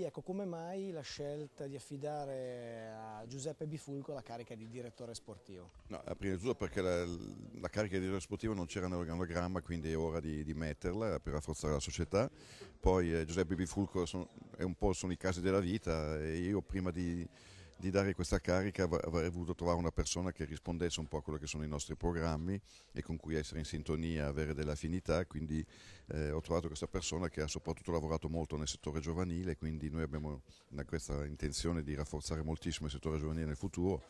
Ecco, come mai la scelta di affidare a Giuseppe Bifulco la carica di direttore sportivo? No, eh, prima di tutto perché la, la carica di direttore sportivo non c'era nell'organogramma, quindi è ora di, di, metterla per rafforzare la società. Poi eh, Giuseppe Bifulco son, è un po' sono i casi della vita e io prima di di dare questa carica avrei voluto trovare una persona che rispondesse un po' a quello che sono i nostri programmi e con cui essere in sintonia, avere delle affinità, quindi eh, ho trovato questa persona che ha soprattutto lavorato molto nel settore giovanile, quindi noi abbiamo questa intenzione di rafforzare moltissimo il settore giovanile nel futuro.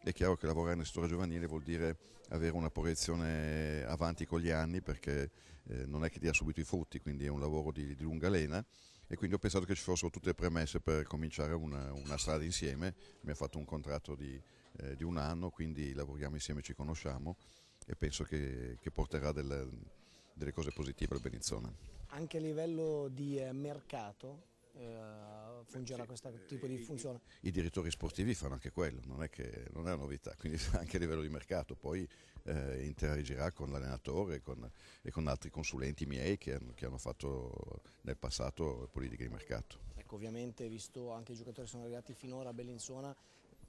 È chiaro che lavorare nel settore giovanile vuol dire avere una proiezione avanti con gli anni perché eh, non è che dia subito i frutti, quindi è un lavoro di, di lunga lena e quindi ho pensato che ci fossero tutte le premesse per cominciare una, una strada insieme. Mi ha fatto un contratto di, eh, di, un anno, quindi lavoriamo insieme, ci conosciamo e penso che, che porterà delle, delle cose positive al Benizzona. Anche a livello di eh, mercato, eh, fungerà sì, questo tipo di funzione. I, I, direttori sportivi fanno anche quello, non è, che, non è una novità, quindi anche a livello di mercato, poi eh, interagirà con l'allenatore con, e con altri consulenti miei che, che hanno fatto nel passato politiche di mercato. Ecco, ovviamente visto anche i giocatori che sono arrivati finora a Bellinzona,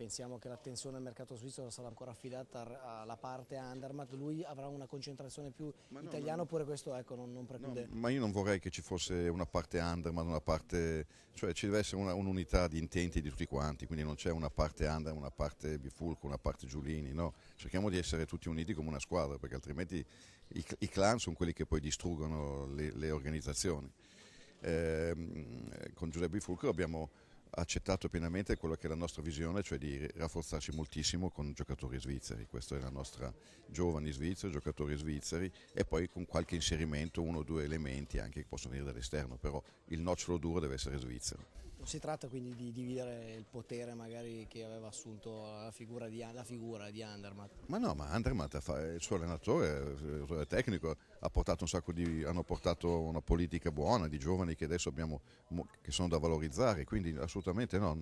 pensiamo che l'attenzione al mercato svizzero sarà ancora affidata alla parte Andermatt, lui avrà una concentrazione più ma italiana oppure questo ecco, non, non preclude? No, ma io non vorrei che ci fosse una parte Andermatt, una parte, cioè ci deve essere un'unità un di intenti di tutti quanti, quindi non c'è una parte Andermatt, una parte Bifulco, una parte Giulini, no, cerchiamo di essere tutti uniti come una squadra perché altrimenti i, i clan sono quelli che poi distruggono le, le organizzazioni. Eh, con Giuseppe Bifulco abbiamo accettato pienamente quella che è la nostra visione, cioè di rafforzarci moltissimo con giocatori svizzeri, questa è la nostra giovani svizzeri, giocatori svizzeri e poi con qualche inserimento, uno o due elementi anche che possono venire dall'esterno, però il nocciolo duro deve essere svizzero. Si tratta quindi di dividere il potere magari che aveva assunto la figura di, la figura di Andermatt. Ma no, ma Andermatt è il suo allenatore, il suo tecnico, ha portato di, hanno portato una politica buona di giovani che adesso abbiamo, che sono da valorizzare, quindi assolutamente no,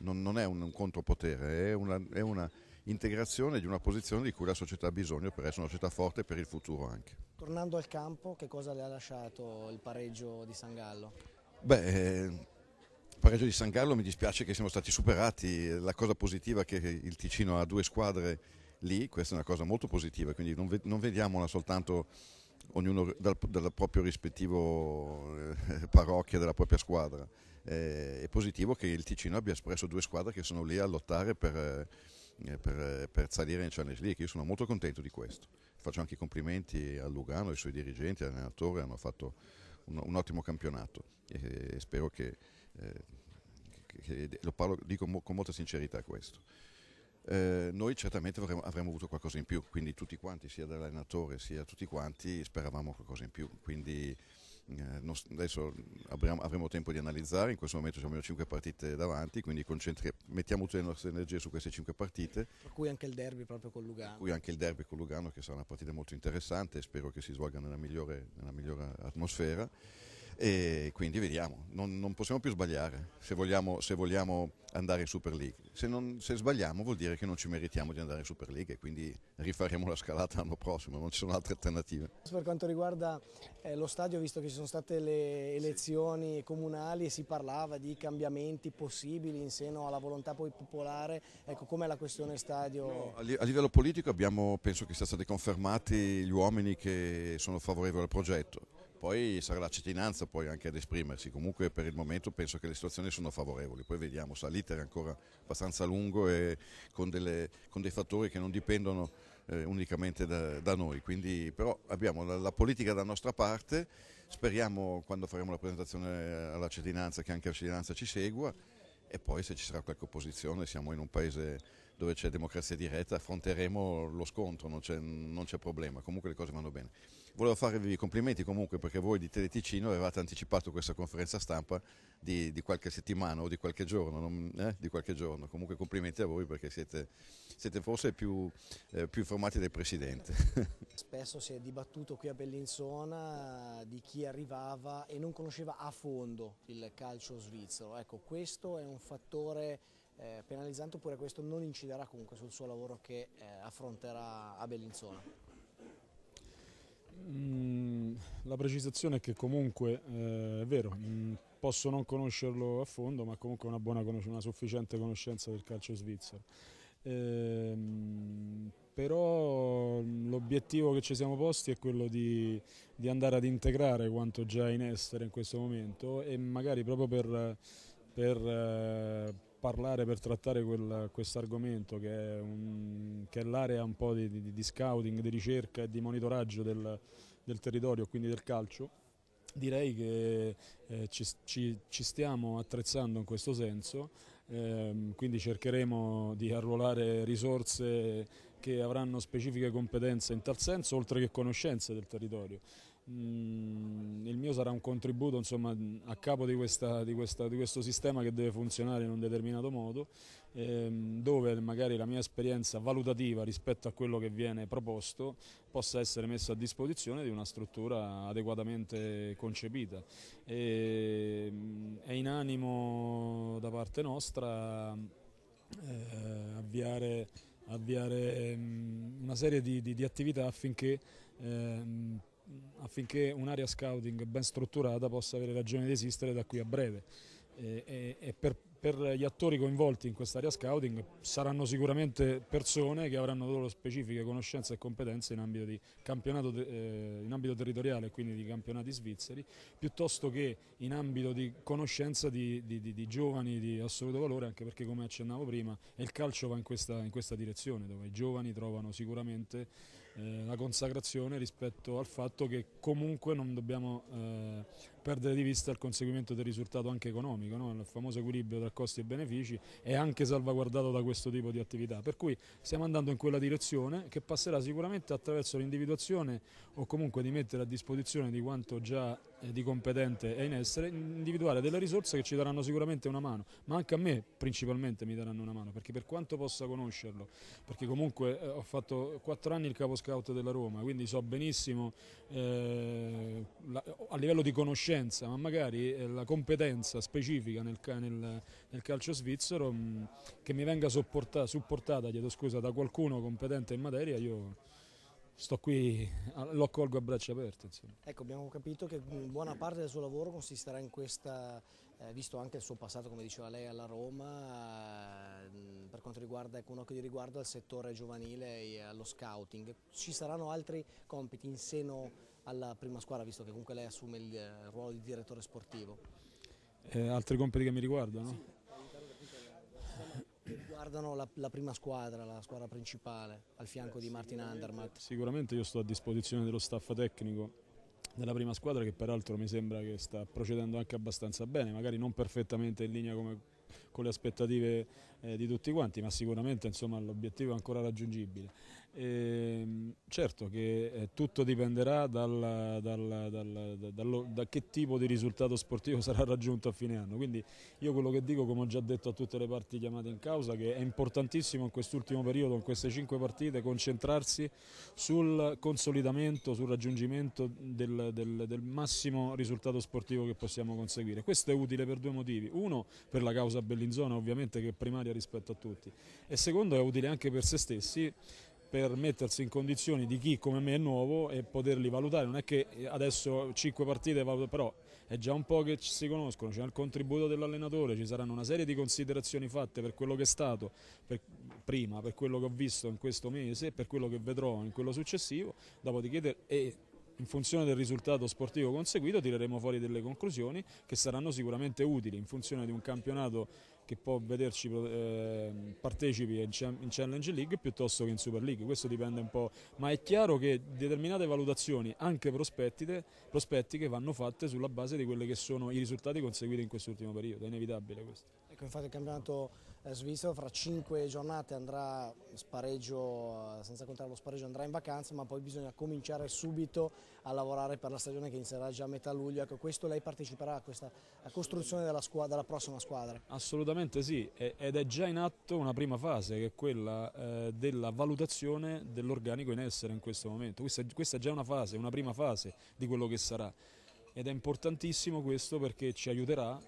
non, non è un, un contropotere, è una, è una integrazione di una posizione di cui la società ha bisogno per essere una società forte per il futuro anche. Tornando al campo, che cosa le ha lasciato il pareggio di San Gallo? Beh, eh, pareggio di San Gallo mi dispiace che siamo stati superati, la cosa positiva è che il Ticino ha due squadre lì, questa è una cosa molto positiva, quindi non, ve- non vediamola soltanto ognuno dal, dal proprio rispettivo eh, parrocchia, della propria squadra. Eh, è positivo che il Ticino abbia espresso due squadre che sono lì a lottare per, eh, per, per salire in Challenge League, io sono molto contento di questo. Faccio anche i complimenti a Lugano, ai suoi dirigenti, all'allenatore, hanno fatto un, un ottimo campionato e, e spero che eh, che, lo parlo, dico mo, con molta sincerità questo. Eh, noi certamente avremmo, avremmo, avuto qualcosa in più, quindi tutti quanti, sia dall'allenatore sia tutti quanti, speravamo qualcosa in più. Quindi eh, non, adesso avremo, avremo, tempo di analizzare, in questo momento abbiamo 5 partite davanti, quindi mettiamo tutte le nostre energie su queste 5 partite. Per cui anche il derby proprio con Lugano. Per cui anche il derby con Lugano che sarà una partita molto interessante, spero che si svolga nella migliore, nella migliore atmosfera e quindi vediamo, non, non possiamo più sbagliare se vogliamo, se vogliamo, andare in Super League, se, non, se sbagliamo vuol dire che non ci meritiamo di andare in Super League e quindi rifaremo la scalata l'anno prossimo, non ci sono altre alternative. Per quanto riguarda eh, lo stadio, visto che ci sono state le elezioni comunali e si parlava di cambiamenti possibili in seno alla volontà poi popolare, ecco com'è la questione stadio? No, a, li a livello politico abbiamo, penso che siano stati confermati gli uomini che sono favorevoli al progetto poi sarà la cittadinanza poi anche ad esprimersi, comunque per il momento penso che le situazioni sono favorevoli, poi vediamo, l'iter è ancora abbastanza lungo e con, delle, con dei fattori che non dipendono eh, unicamente da, da, noi, quindi però abbiamo la, la politica dalla nostra parte, speriamo quando faremo la presentazione alla cittadinanza che anche la cittadinanza ci segua e poi se ci sarà qualche opposizione siamo in un paese dove c'è democrazia diretta affronteremo lo scontro, non c'è, problema, comunque le cose vanno bene. Volevo farvi i complimenti comunque perché voi di Teleticino avevate anticipato questa conferenza stampa di, di qualche settimana o di qualche giorno, non, eh? di qualche giorno. Comunque complimenti a voi perché siete, siete forse più, eh, più, informati del Presidente. Spesso si è dibattuto qui a Bellinzona di chi arrivava e non conosceva a fondo il calcio svizzero. Ecco, questo è un fattore eh, penalizzante oppure questo non inciderà comunque sul suo lavoro che eh, affronterà a Bellinzona? Mm, la precisazione è che comunque eh, è vero, mm, posso non conoscerlo a fondo, ma comunque una buona una sufficiente conoscenza del calcio svizzero. Eh, però mm, l'obiettivo che ci siamo posti è quello di, di, andare ad integrare quanto già in essere in questo momento e magari proprio per, per eh, parlare per trattare questo argomento che è, è l'area un po' di, di, di, scouting, di ricerca e di monitoraggio del, del territorio, quindi del calcio. Direi che eh, ci, ci, ci, stiamo attrezzando in questo senso, ehm, quindi cercheremo di arruolare risorse che avranno specifiche competenze in tal senso, oltre che conoscenze del territorio. Mm, il mio sarà un contributo insomma, a capo di, questa, di, questa, di, questo sistema che deve funzionare in un determinato modo, ehm, dove magari la mia esperienza valutativa rispetto a quello che viene proposto possa essere messa a disposizione di una struttura adeguatamente concepita. E, ehm, è in animo da parte nostra eh, avviare, avviare ehm, una serie di, di attività affinché ehm, affinché un'area scouting ben strutturata possa avere ragione di esistere da qui a breve. E, e, e per, per, gli attori coinvolti in quest'area scouting saranno sicuramente persone che avranno loro specifiche conoscenze e competenze in ambito, di campionato, eh, in ambito territoriale, quindi di campionati svizzeri, piuttosto che in ambito di conoscenza di, di, di, di, giovani di assoluto valore, anche perché come accennavo prima il calcio va in questa, in questa direzione, dove i giovani trovano sicuramente eh, la consacrazione rispetto al fatto che comunque non dobbiamo eh, perdere di vista il conseguimento del risultato anche economico, no? il famoso equilibrio tra costi e benefici è anche salvaguardato da questo tipo di attività, per cui stiamo andando in quella direzione che passerà sicuramente attraverso l'individuazione o comunque di mettere a disposizione di quanto già eh, di competente è in essere, individuare delle risorse che ci daranno sicuramente una mano, ma anche a me principalmente mi daranno una mano, perché per quanto possa conoscerlo, perché comunque eh, ho fatto 4 anni il capo scout della Roma, quindi so benissimo eh, a livello di conoscenza, ma magari eh, la competenza specifica nel, nel, nel calcio svizzero mh, mm, che mi venga supportata, supportata scusa, da qualcuno competente in materia, io sto qui, ah, lo accolgo a braccia aperte. Insomma. Ecco, abbiamo capito che mm, buona parte del suo lavoro consisterà in questa, eh, visto anche il suo passato, come diceva lei, alla Roma, eh, mm, per quanto riguarda ecco, un occhio di riguardo al settore giovanile e allo scouting. Ci saranno altri compiti in seno alla prima squadra, visto che comunque lei assume il eh, ruolo di direttore sportivo? Eh, altri compiti che mi riguardano? Sì riguardano la, la, prima squadra, la squadra principale, al fianco Beh, di Martin Andermatt? Sicuramente io sto a disposizione dello staff tecnico della prima squadra che peraltro mi sembra che sta procedendo anche abbastanza bene, magari non perfettamente in linea come, con le aspettative eh, di tutti quanti, ma sicuramente l'obiettivo è ancora raggiungibile. E ehm, certo che eh, tutto dipenderà dal, dal, dal, dallo, da che tipo di risultato sportivo sarà raggiunto a fine anno, quindi io quello che dico, come ho già detto a tutte le parti chiamate in causa, che è importantissimo in quest'ultimo periodo, in queste cinque partite, concentrarsi sul consolidamento, sul raggiungimento del, del, del massimo risultato sportivo che possiamo conseguire. Questo è utile per due motivi, uno per la causa Bellinzona ovviamente che è primaria rispetto a tutti e secondo è utile anche per se stessi per mettersi in condizioni di chi come me è nuovo e poterli valutare. Non è che adesso 5 partite, però è già un po' che ci si conoscono, c'è il contributo dell'allenatore, ci saranno una serie di considerazioni fatte per quello che è stato per prima, per quello che ho visto in questo mese, e per quello che vedrò in quello successivo, dopodiché e in funzione del risultato sportivo conseguito tireremo fuori delle conclusioni che saranno sicuramente utili in funzione di un campionato che può vederci eh, partecipi in Challenge League piuttosto che in Super League, questo dipende un po', ma è chiaro che determinate valutazioni, anche prospettiche, vanno fatte sulla base di quelli che sono i risultati conseguiti in quest'ultimo periodo, è inevitabile questo. Ecco, infatti il campionato eh, svizzero fra cinque giornate andrà spareggio, eh, senza contare lo spareggio andrà in vacanza, ma poi bisogna cominciare subito a lavorare per la stagione che inizierà già a metà luglio, ecco questo lei parteciperà a questa a costruzione della, squadra, della prossima squadra? Assolutamente Assolutamente sì, ed è già in atto una prima fase che è quella eh, della valutazione dell'organico in essere in questo momento. Questa è già una fase, una prima fase di quello che sarà ed è importantissimo questo perché ci aiuterà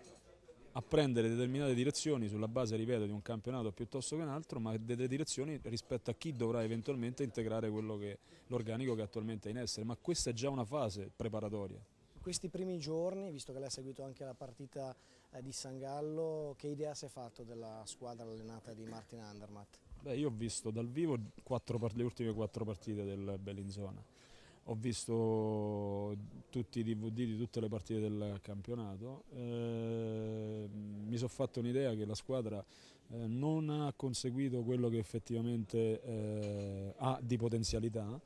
a prendere determinate direzioni sulla base, ripeto, di un campionato piuttosto che un altro, ma delle direzioni rispetto a chi dovrà eventualmente integrare l'organico che attualmente è in essere. Ma questa è già una fase preparatoria. Questi primi giorni, visto che l'ha seguito anche la partita eh, di San Gallo, che idea si è fatto della squadra allenata di Martin Andermatt? Beh, io ho visto dal vivo le ultime quattro partite del Bellinzona, ho visto tutti i DVD di tutte le partite del campionato, eh, mi sono fatto un'idea che la squadra eh, non ha conseguito quello che effettivamente eh, ha di potenzialità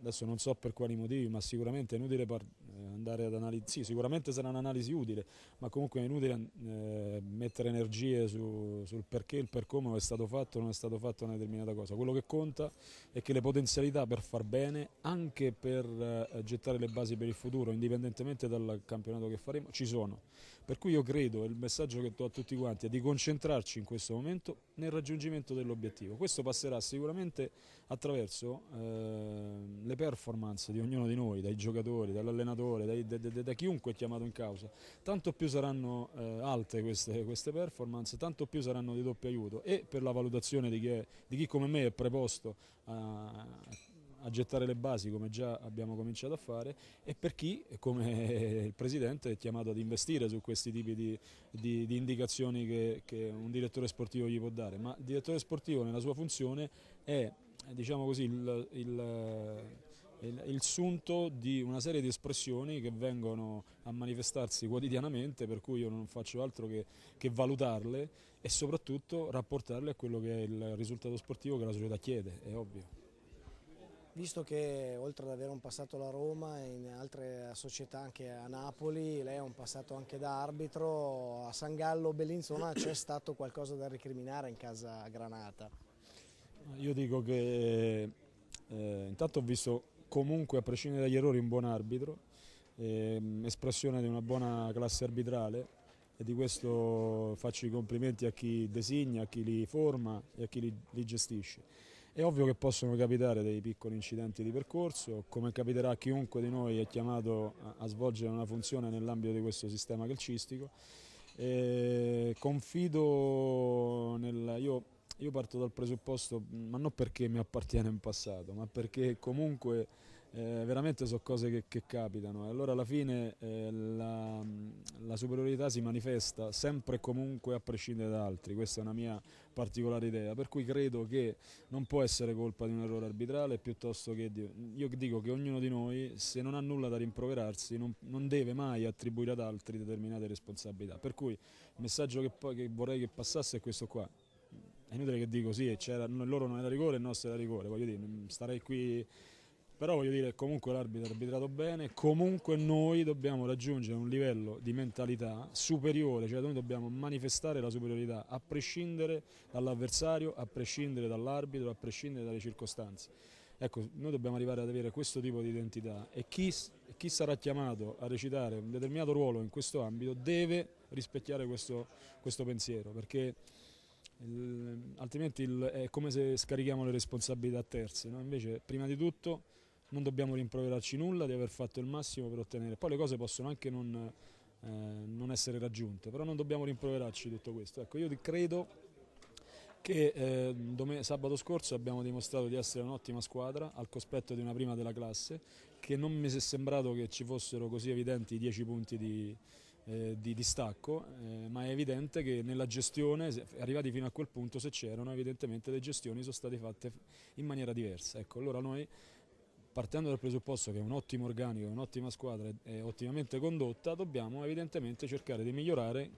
adesso non so per quali motivi, ma sicuramente è inutile eh, andare ad analizzare, sì, sicuramente sarà un'analisi utile, ma comunque è inutile eh, mettere energie su, sul perché, il per come è stato fatto o non è stato fatto una determinata cosa. Quello che conta è che le potenzialità per far bene, anche per eh, gettare le basi per il futuro, indipendentemente dal campionato che faremo, ci sono. Per cui io credo, e il messaggio che do a tutti quanti è di concentrarci in questo momento nel raggiungimento dell'obiettivo. Questo passerà sicuramente attraverso... Eh, le performance di ognuno di noi, dai giocatori, dall'allenatore, dai, da, da, da, chiunque è chiamato in causa, tanto più saranno eh, alte queste, queste, performance, tanto più saranno di doppio aiuto e per la valutazione di chi, è, di chi come me è preposto a, a gettare le basi come già abbiamo cominciato a fare e per chi, come il Presidente, è chiamato ad investire su questi tipi di, di, di indicazioni che, che un direttore sportivo gli può dare, ma il direttore sportivo nella sua funzione è eh, diciamo così, il, il, eh, il, il, sunto di una serie di espressioni che vengono a manifestarsi quotidianamente, per cui io non faccio altro che, che valutarle e soprattutto rapportarle a quello che è il risultato sportivo che la società chiede, è ovvio visto che oltre ad avere un passato alla Roma e in altre società anche a Napoli, lei ha un passato anche da arbitro, a San Gallo Bellinzona c'è stato qualcosa da recriminare in casa Granata? Io dico che eh, intanto ho visto comunque, a prescindere dagli errori, un buon arbitro, eh, espressione di una buona classe arbitrale e di questo faccio i complimenti a chi designa, a chi li forma e a chi li, li gestisce. È ovvio che possono capitare dei piccoli incidenti di percorso, come capiterà a chiunque di noi è chiamato a, a svolgere una funzione nell'ambito di questo sistema calcistico. Eh, confido nel... Io io parto dal presupposto, mm, ma non perché mi appartiene in passato, ma perché comunque eh, veramente sono cose che, che, capitano e allora alla fine eh, la, mm, la, superiorità si manifesta sempre e comunque a prescindere da altri, questa è una mia particolare idea, per cui credo che non può essere colpa di un errore arbitrale piuttosto che di, io dico che ognuno di noi se non ha nulla da rimproverarsi non, non deve mai attribuire ad altri determinate responsabilità, per cui il messaggio che, poi, che vorrei che passasse è questo qua, inutile che dico sì, loro non era rigore, il nostro era rigore, voglio dire, mm, starei qui, però voglio dire comunque l'arbitro ha arbitrato bene, comunque noi dobbiamo raggiungere un livello di mentalità superiore, cioè noi dobbiamo manifestare la superiorità a prescindere dall'avversario, a prescindere dall'arbitro, a prescindere dalle circostanze. Ecco, noi dobbiamo arrivare ad avere questo tipo di identità e chi, chi, sarà chiamato a recitare un determinato ruolo in questo ambito deve rispecchiare questo, questo pensiero, perché il, altrimenti il, è come se scarichiamo le responsabilità a terzi, No? Invece, prima di tutto, non dobbiamo rimproverarci nulla di aver fatto il massimo per ottenere. Poi le cose possono anche non, eh, non essere raggiunte, però non dobbiamo rimproverarci tutto questo. Ecco, io credo che eh, sabato scorso abbiamo dimostrato di essere un'ottima squadra al cospetto di una prima della classe, che non mi è sembrato che ci fossero così evidenti i 10 punti di, eh, di distacco, eh, ma è evidente che nella gestione, arrivati fino a quel punto, se c'erano, evidentemente le gestioni sono state fatte in maniera diversa. Ecco, allora noi, partendo dal presupposto che è un ottimo organico, un'ottima squadra è ottimamente condotta, dobbiamo evidentemente cercare di migliorare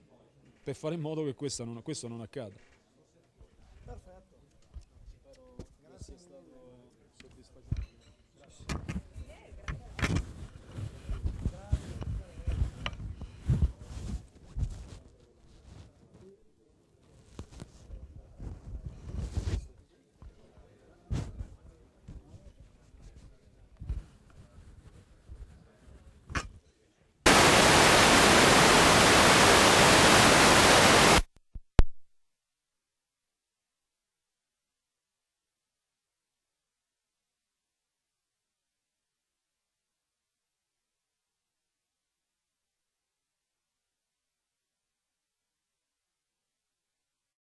per fare in modo che non, questo non accada.